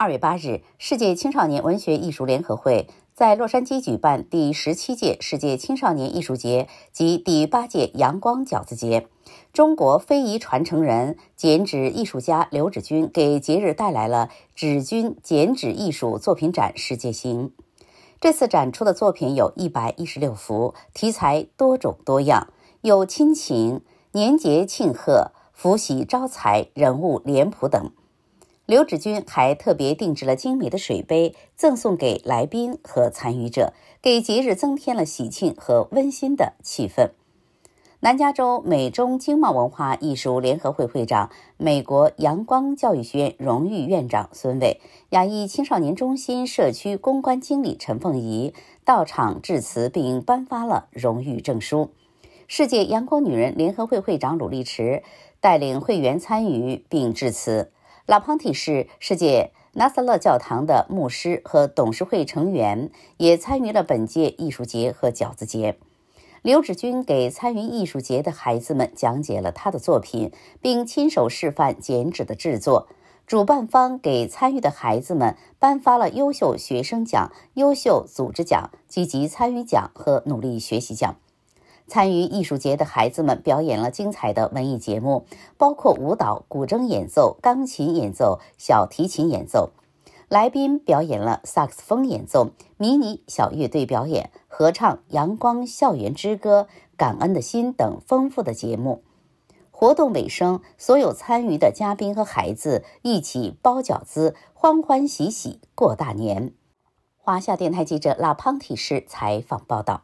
二月八日，世界青少年文学艺术联合会在洛杉矶举办第十七届世界青少年艺术节及第八届阳光饺子节。中国非遗传承人剪纸艺术家刘志军给节日带来了“纸君剪纸艺术作品展”世界行。这次展出的作品有一百一十六幅，题材多种多样，有亲情、年节庆贺、福喜招财、人物脸谱等。刘志军还特别定制了精美的水杯，赠送给来宾和参与者，给节日增添了喜庆和温馨的气氛。南加州美中经贸文化艺术联合会会长、美国阳光教育学院荣誉院长孙伟、亚裔青少年中心社区公关经理陈凤仪到场致辞并颁发了荣誉证书。世界阳光女人联合会会长鲁丽池带领会员参与并致辞。拉庞蒂是世界纳斯勒教堂的牧师和董事会成员，也参与了本届艺术节和饺子节。刘志军给参与艺术节的孩子们讲解了他的作品，并亲手示范剪纸的制作。主办方给参与的孩子们颁发了优秀学生奖、优秀组织奖、积极参与奖和努力学习奖。参与艺术节的孩子们表演了精彩的文艺节目，包括舞蹈、古筝演奏、钢琴演奏、小提琴演奏。来宾表演了萨克斯风演奏、迷你小乐队表演、合唱《阳光校园之歌》《感恩的心》等丰富的节目。活动尾声，所有参与的嘉宾和孩子一起包饺子，欢欢喜喜过大年。华夏电台记者拉胖体师采访报道。